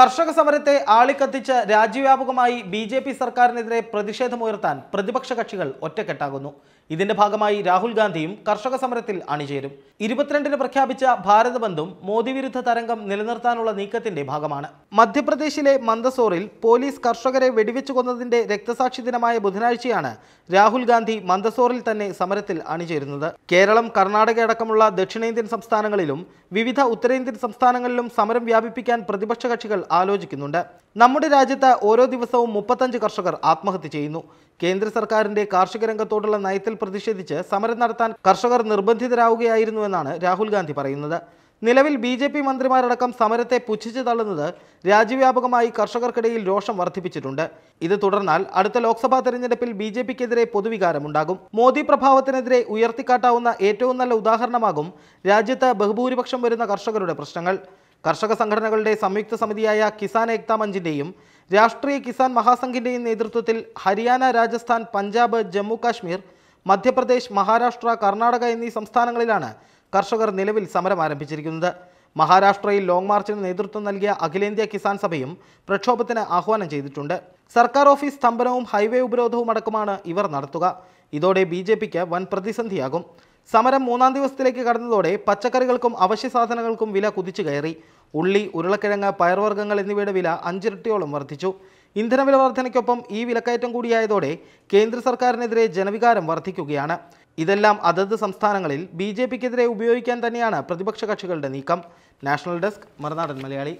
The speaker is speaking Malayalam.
കർഷക സമരത്തെ ആളിക്കത്തിച്ച് രാജ്യവ്യാപകമായി ബി ജെ പി സർക്കാരിനെതിരെ പ്രതിഷേധമുയർത്താൻ പ്രതിപക്ഷ കക്ഷികൾ ഒറ്റക്കെട്ടാകുന്നു ഇതിന്റെ ഭാഗമായി രാഹുൽ ഗാന്ധിയും കർഷക സമരത്തിൽ അണിചേരും ഇരുപത്തിരണ്ടിന് പ്രഖ്യാപിച്ച ഭാരത ബന്ധും മോദി വിരുദ്ധ തരംഗം നിലനിർത്താനുള്ള നീക്കത്തിന്റെ ഭാഗമാണ് മധ്യപ്രദേശിലെ മന്ദസോറിൽ പോലീസ് കർഷകരെ വെടിവെച്ചു കൊന്നതിന്റെ രക്തസാക്ഷി ദിനമായ ബുധനാഴ്ചയാണ് രാഹുൽ ഗാന്ധി മന്ദസോറിൽ തന്നെ സമരത്തിൽ അണിചേരുന്നത് കേരളം കർണാടക അടക്കമുള്ള ദക്ഷിണേന്ത്യൻ സംസ്ഥാനങ്ങളിലും വിവിധ ഉത്തരേന്ത്യൻ സംസ്ഥാനങ്ങളിലും സമരം വ്യാപിപ്പിക്കാൻ പ്രതിപക്ഷ കക്ഷികൾ ആലോചിക്കുന്നുണ്ട് നമ്മുടെ രാജ്യത്ത് ഓരോ ദിവസവും മുപ്പത്തഞ്ച് കർഷകർ ആത്മഹത്യ ചെയ്യുന്നു കേന്ദ്ര സർക്കാരിന്റെ കാർഷിക രംഗത്തോടുള്ള നയത്തിൽ പ്രതിഷേധിച്ച് സമരം നടത്താൻ കർഷകർ നിർബന്ധിതരാകുകയായിരുന്നുവെന്നാണ് രാഹുൽ ഗാന്ധി പറയുന്നത് നിലവിൽ ബി ജെ പി മന്ത്രിമാരടക്കം സമരത്തെ പുച്ഛിച്ചു തള്ളുന്നത് രാജ്യവ്യാപകമായി കർഷകർക്കിടയിൽ രോഷം വർദ്ധിപ്പിച്ചിട്ടുണ്ട് ഇത് തുടർന്നാൽ അടുത്ത ലോക്സഭാ തെരഞ്ഞെടുപ്പിൽ ബി ജെ പിക്കെതിരെ പൊതുവികാരമുണ്ടാകും മോദി പ്രഭാവത്തിനെതിരെ ഉയർത്തിക്കാട്ടാവുന്ന ഏറ്റവും നല്ല ഉദാഹരണമാകും രാജ്യത്ത് ബഹുഭൂരിപക്ഷം വരുന്ന കർഷകരുടെ പ്രശ്നങ്ങൾ കർഷക സംഘടനകളുടെ സംയുക്ത സമിതിയായ കിസാൻ ഏക്താ മഞ്ചിൻ്റെയും രാഷ്ട്രീയ കിസാൻ മഹാസംഘിൻ്റെയും നേതൃത്വത്തിൽ ഹരിയാന രാജസ്ഥാൻ പഞ്ചാബ് ജമ്മു കാശ്മീർ മധ്യപ്രദേശ് മഹാരാഷ്ട്ര കർണാടക എന്നീ സംസ്ഥാനങ്ങളിലാണ് കർഷകർ നിലവിൽ സമരം ആരംഭിച്ചിരിക്കുന്നത് മഹാരാഷ്ട്രയിൽ ലോങ് മാർച്ചിന് നേതൃത്വം നൽകിയ അഖിലേന്ത്യാ കിസാൻ സഭയും പ്രക്ഷോഭത്തിന് ആഹ്വാനം ചെയ്തിട്ടുണ്ട് സർക്കാർ ഓഫീസ് സ്തംഭനവും ഹൈവേ ഉപരോധവും അടക്കമാണ് ഇവർ നടത്തുക ഇതോടെ ബി ജെ പിക്ക് വൻ പ്രതിസന്ധിയാകും സമരം മൂന്നാം ദിവസത്തിലേക്ക് കടന്നതോടെ പച്ചക്കറികൾക്കും അവശ്യ സാധനങ്ങൾക്കും വില കുതിച്ചു കയറി ഉള്ളി ഉരുളക്കിഴങ്ങ് പയർവർഗ്ഗങ്ങൾ എന്നിവയുടെ വില അഞ്ചിരട്ടിയോളം വർദ്ധിച്ചു ഇന്ധനവില വർധനയ്ക്കൊപ്പം ഈ വിലക്കയറ്റം കൂടിയായതോടെ കേന്ദ്ര സർക്കാരിനെതിരെ ജനവികാരം വർദ്ധിക്കുകയാണ് ഇതെല്ലാം അതത് സംസ്ഥാനങ്ങളിൽ ബി ഉപയോഗിക്കാൻ തന്നെയാണ് പ്രതിപക്ഷ കക്ഷികളുടെ നീക്കം നാഷണൽ ഡെസ്ക് മറുനാടൻ മലയാളി